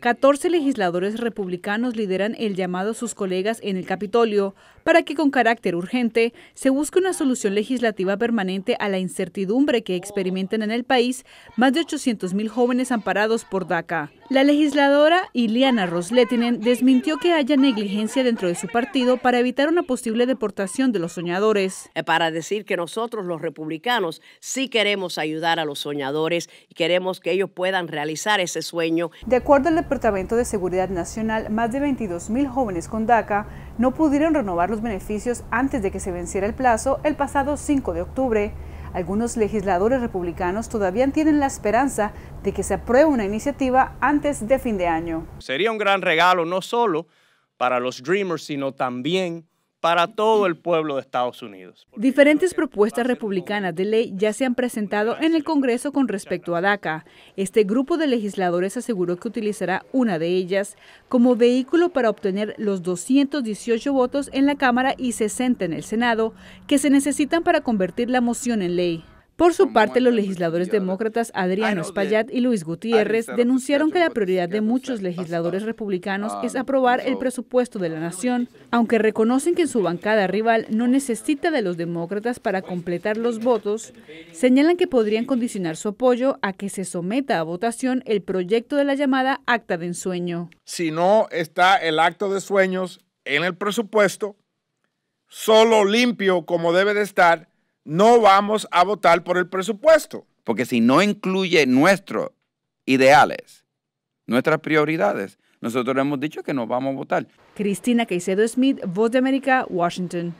14 legisladores republicanos lideran el llamado a sus colegas en el Capitolio para que con carácter urgente se busque una solución legislativa permanente a la incertidumbre que experimentan en el país más de 800.000 jóvenes amparados por DACA. La legisladora Iliana Rosletinen desmintió que haya negligencia dentro de su partido para evitar una posible deportación de los soñadores. Eh, para decir que nosotros los republicanos sí queremos ayudar a los soñadores y queremos que ellos puedan realizar ese sueño. De acuerdo al Departamento de Seguridad Nacional, más de 22.000 jóvenes con DACA no pudieron renovar los beneficios antes de que se venciera el plazo el pasado 5 de octubre. Algunos legisladores republicanos todavía tienen la esperanza de que se apruebe una iniciativa antes de fin de año. Sería un gran regalo no solo para los Dreamers, sino también para todo el pueblo de Estados Unidos. Diferentes propuestas republicanas de ley ya se han presentado en el Congreso con respecto a DACA. Este grupo de legisladores aseguró que utilizará una de ellas como vehículo para obtener los 218 votos en la Cámara y 60 en el Senado que se necesitan para convertir la moción en ley. Por su parte, los legisladores demócratas Adriano Espaillat y Luis Gutiérrez denunciaron que la prioridad de muchos legisladores republicanos es aprobar el presupuesto de la nación, aunque reconocen que en su bancada rival no necesita de los demócratas para completar los votos, señalan que podrían condicionar su apoyo a que se someta a votación el proyecto de la llamada acta de ensueño. Si no está el acto de sueños en el presupuesto, solo limpio como debe de estar, no vamos a votar por el presupuesto. Porque si no incluye nuestros ideales, nuestras prioridades, nosotros hemos dicho que no vamos a votar. Cristina Caicedo Smith, Voz de América, Washington.